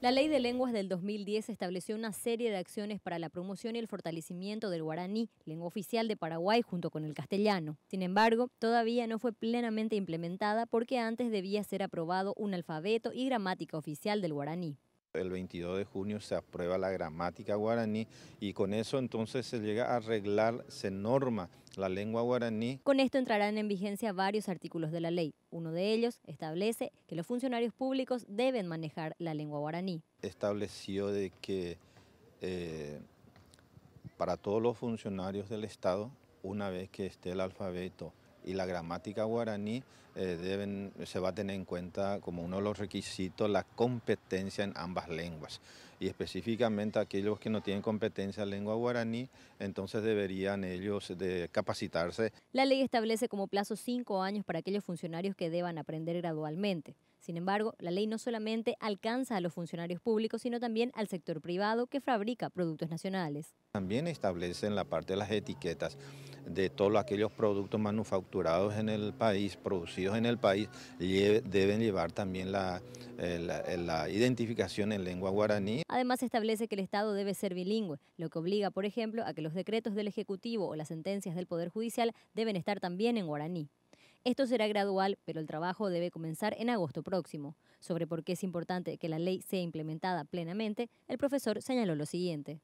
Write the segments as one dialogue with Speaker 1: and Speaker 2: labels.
Speaker 1: La Ley de Lenguas del 2010 estableció una serie de acciones para la promoción y el fortalecimiento del guaraní, lengua oficial de Paraguay junto con el castellano. Sin embargo, todavía no fue plenamente implementada porque antes debía ser aprobado un alfabeto y gramática oficial del guaraní.
Speaker 2: El 22 de junio se aprueba la gramática guaraní y con eso entonces se llega a arreglar, se norma la lengua guaraní.
Speaker 1: Con esto entrarán en vigencia varios artículos de la ley. Uno de ellos establece que los funcionarios públicos deben manejar la lengua guaraní.
Speaker 2: Estableció de que eh, para todos los funcionarios del Estado, una vez que esté el alfabeto y la gramática guaraní eh, deben, se va a tener en cuenta como uno de los requisitos la competencia en ambas lenguas. Y específicamente aquellos que no tienen competencia en lengua guaraní, entonces deberían ellos de capacitarse.
Speaker 1: La ley establece como plazo cinco años para aquellos funcionarios que deban aprender gradualmente. Sin embargo, la ley no solamente alcanza a los funcionarios públicos, sino también al sector privado que fabrica productos nacionales.
Speaker 2: También establece en la parte de las etiquetas de todos aquellos productos manufacturados en el país, producidos en el país, deben llevar también la, la identificación en lengua guaraní.
Speaker 1: Además establece que el Estado debe ser bilingüe, lo que obliga, por ejemplo, a que los decretos del Ejecutivo o las sentencias del Poder Judicial deben estar también en guaraní. Esto será gradual, pero el trabajo debe comenzar en agosto próximo. Sobre por qué es importante que la ley sea implementada plenamente, el profesor señaló lo siguiente.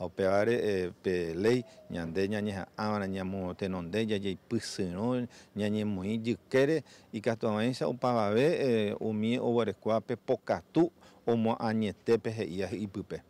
Speaker 2: Eh, pe pelei ñande ñañeha'ãvara ñamotenonde jaje ipysyrõ ñañemoĩ jykére ikatu avãicha opavave umi eh, oguerekoápe pokatu omoañetépe he'íva hi'ipype